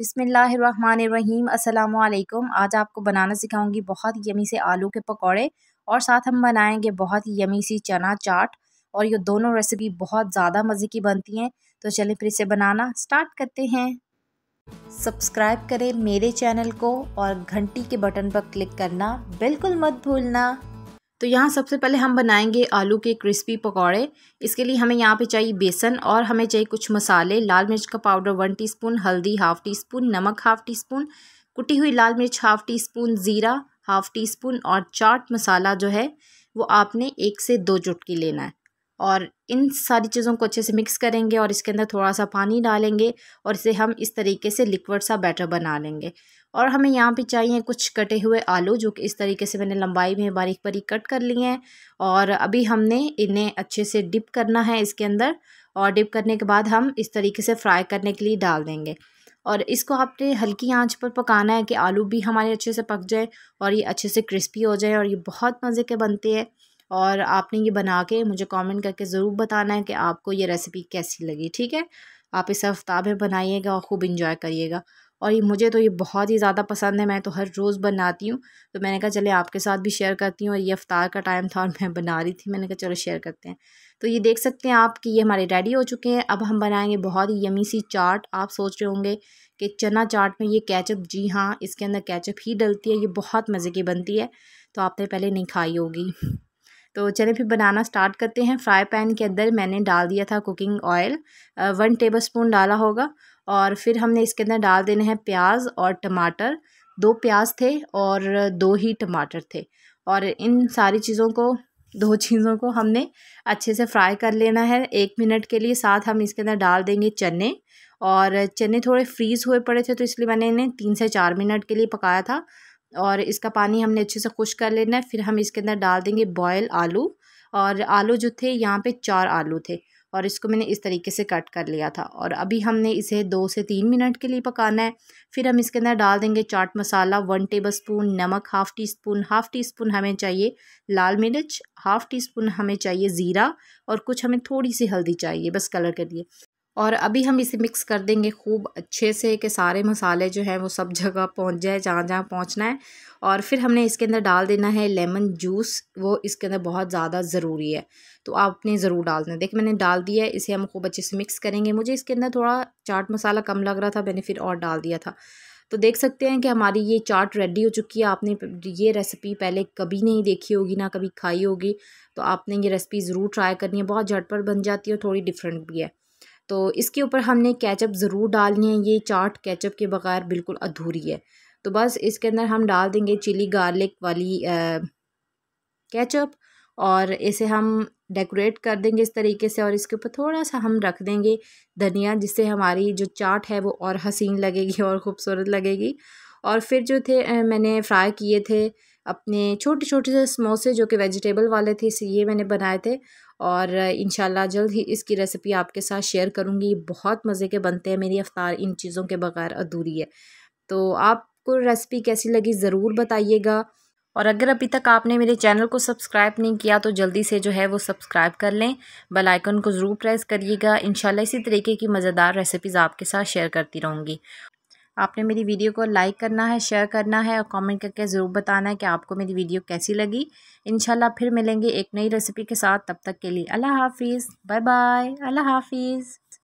बिसमीम् अल्लाम आज आपको बनाना सिखाऊंगी बहुत यमी से आलू के पकौड़े और साथ हम बनाएंगे बहुत ही यमी सी चना चाट और ये दोनों रेसिपी बहुत ज़्यादा मज़े की बनती हैं तो चलें फिर इसे बनाना स्टार्ट करते हैं सब्सक्राइब करें मेरे चैनल को और घंटी के बटन पर क्लिक करना बिल्कुल मत भूलना तो यहाँ सबसे पहले हम बनाएंगे आलू के क्रिस्पी पकौड़े इसके लिए हमें यहाँ पे चाहिए बेसन और हमें चाहिए कुछ मसाले लाल मिर्च का पाउडर वन टीस्पून हल्दी हाफ़ टी स्पून नमक हाफ़ टी स्पून कुटी हुई लाल मिर्च हाफ़ टी स्पून ज़ीरा हाफ़ टी स्पून और चाट मसाला जो है वो आपने एक से दो चुटकी लेना है और इन सारी चीज़ों को अच्छे से मिक्स करेंगे और इसके अंदर थोड़ा सा पानी डालेंगे और इसे हम इस तरीके से लिक्विड सा बैटर बना लेंगे और हमें यहाँ पे चाहिए कुछ कटे हुए आलू जो कि इस तरीके से मैंने लंबाई में बारीक बारीक कट कर लिए हैं और अभी हमने इन्हें अच्छे से डिप करना है इसके अंदर और डिप करने के बाद हम इस तरीके से फ्राई करने के लिए डाल देंगे और इसको आपने हल्की आंच पर पकाना है कि आलू भी हमारे अच्छे से पक जाए और ये अच्छे से क्रिस्पी हो जाए और ये बहुत मज़े के बनते हैं और आपने ये बना के मुझे कमेंट करके ज़रूर बताना है कि आपको ये रेसिपी कैसी लगी ठीक है आप इसे हफ्ता में बनाइएगा और ख़ूब इंजॉय करिएगा और ये मुझे तो ये बहुत ही ज़्यादा पसंद है मैं तो हर रोज़ बनाती हूँ तो मैंने कहा चले आपके साथ भी शेयर करती हूँ और ये अफ्तार का टाइम था और मैं बना रही थी मैंने कहा चलो शेयर करते हैं तो ये देख सकते हैं आप कि ये हमारे रेडी हो चुके हैं अब हम बनाएंगे बहुत ही यमी सी चाट आप सोच रहे होंगे कि चना चाट में ये कैचअप जी हाँ इसके अंदर कैचअप ही डलती है ये बहुत मज़े की बनती है तो आपने पहले नहीं खाई होगी तो चलें फिर बनाना स्टार्ट करते हैं फ्राई पैन के अंदर मैंने डाल दिया था cooking oil one tablespoon डाला होगा और फिर हमने इसके अंदर डाल देने हैं प्याज और टमाटर दो प्याज थे और दो ही टमाटर थे और इन सारी चीज़ों को दो चीज़ों को हमने अच्छे से फ्राई कर लेना है एक मिनट के लिए साथ हम इसके अंदर डाल देंगे चने और चने थोड़े फ्रीज़ हुए पड़े थे तो इसलिए मैंने इन्हें तीन से चार मिनट के लिए पकाया था और इसका पानी हमने अच्छे से खुश कर लेना है फिर हम इसके अंदर डाल देंगे बॉयल आलू और आलू जो थे यहाँ पे चार आलू थे और इसको मैंने इस तरीके से कट कर लिया था और अभी हमने इसे दो से तीन मिनट के लिए पकाना है फिर हम इसके अंदर डाल देंगे चाट मसाला वन टेबल स्पून नमक half teaspoon half teaspoon हमें चाहिए लाल मिर्च हाफ़ टी स्पून हमें चाहिए ज़ीरा और कुछ हमें थोड़ी सी हल्दी चाहिए बस कलर के लिए और अभी हम इसे मिक्स कर देंगे खूब अच्छे से कि सारे मसाले जो हैं वो सब जगह पहुंच जाए जहाँ जहाँ पहुंचना है और फिर हमने इसके अंदर डाल देना है लेमन जूस वो इसके अंदर बहुत ज़्यादा ज़रूरी है तो आपने ज़रूर डाल दें देखिए मैंने डाल दिया है इसे हम खूब अच्छे से मिक्स करेंगे मुझे इसके अंदर थोड़ा चाट मसाला कम लग रहा था मैंने फिर और डाल दिया था तो देख सकते हैं कि हमारी ये चाट रेडी हो चुकी है आपने ये रेसिपी पहले कभी नहीं देखी होगी ना कभी खाई होगी तो आपने ये रेसिपी ज़रूर ट्राई करनी है बहुत झटपट बन जाती है और थोड़ी डिफरेंट भी है तो इसके ऊपर हमने कैचअप ज़रूर डालनी है ये चाट कैचअप के बग़ैर बिल्कुल अधूरी है तो बस इसके अंदर हम डाल देंगे चिली गार्लिक वाली कैचअप और इसे हम डेकोरेट कर देंगे इस तरीके से और इसके ऊपर थोड़ा सा हम रख देंगे धनिया जिससे हमारी जो चाट है वो और हसीन लगेगी और ख़ूबसूरत लगेगी और फिर जो थे मैंने फ्राई किए थे अपने छोटे छोटे से समोसे जो कि वेजिटेबल वाले थे ये मैंने बनाए थे और इन जल्द ही इसकी रेसिपी आपके साथ शेयर करूँगी बहुत मज़े के बनते हैं मेरी अफ्तार इन चीज़ों के बगैर अधूरी है तो आपको रेसिपी कैसी लगी ज़रूर बताइएगा और अगर अभी तक आपने मेरे चैनल को सब्सक्राइब नहीं किया तो जल्दी से जो है वो सब्सक्राइब कर लें बेल आइकन को ज़रूर प्रेस करिएगा इन इसी तरीके की मज़ेदार रेसिपीज़ आपके साथ शेयर करती रहूँगी आपने मेरी वीडियो को लाइक करना है शेयर करना है और कमेंट करके ज़रूर बताना है कि आपको मेरी वीडियो कैसी लगी इन फिर मिलेंगे एक नई रेसिपी के साथ तब तक के लिए अल्लाह हाफिज़ बाय बाय अल्लाह हाफिज़